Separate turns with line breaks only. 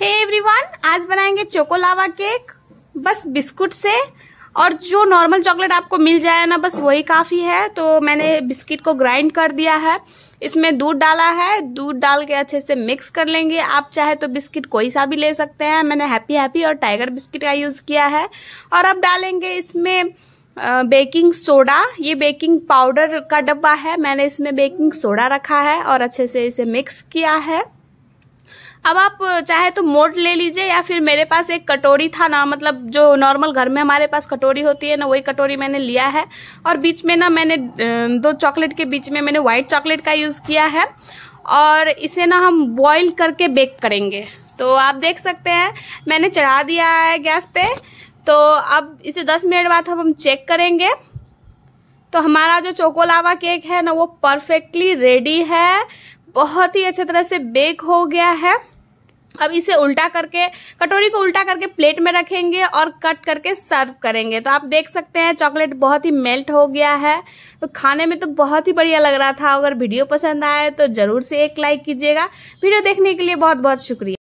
हे hey everyone आज बनाएंगे choco lava cake बस बिस्कुट से और जो नॉर्मल चॉकलेट आपको मिल जाए ना बस वही काफ़ी है तो मैंने बिस्किट को ग्राइंड कर दिया है इसमें दूध डाला है दूध डाल के अच्छे से मिक्स कर लेंगे आप चाहे तो बिस्किट कोई सा भी ले सकते हैं मैंने हैप्पी हैप्पी और टाइगर बिस्किट का यूज़ किया है और अब डालेंगे इसमें बेकिंग सोडा ये बेकिंग पाउडर का डब्बा है मैंने इसमें बेकिंग सोडा रखा है और अच्छे से इसे मिक्स किया है अब आप चाहे तो मोट ले लीजिए या फिर मेरे पास एक कटोरी था ना मतलब जो नॉर्मल घर में हमारे पास कटोरी होती है ना वही कटोरी मैंने लिया है और बीच में ना मैंने दो चॉकलेट के बीच में मैंने व्हाइट चॉकलेट का यूज़ किया है और इसे ना हम बॉईल करके बेक करेंगे तो आप देख सकते हैं मैंने चढ़ा दिया है गैस पे तो अब इसे 10 मिनट बाद हम हम चेक करेंगे तो हमारा जो चोकोलावा केक है ना वो परफेक्टली रेडी है बहुत ही अच्छे तरह से बेक हो गया है अब इसे उल्टा करके कटोरी को उल्टा करके प्लेट में रखेंगे और कट करके सर्व करेंगे तो आप देख सकते हैं चॉकलेट बहुत ही मेल्ट हो गया है तो खाने में तो बहुत ही बढ़िया लग रहा था अगर वीडियो पसंद आए तो ज़रूर से एक लाइक कीजिएगा वीडियो देखने के लिए बहुत बहुत शुक्रिया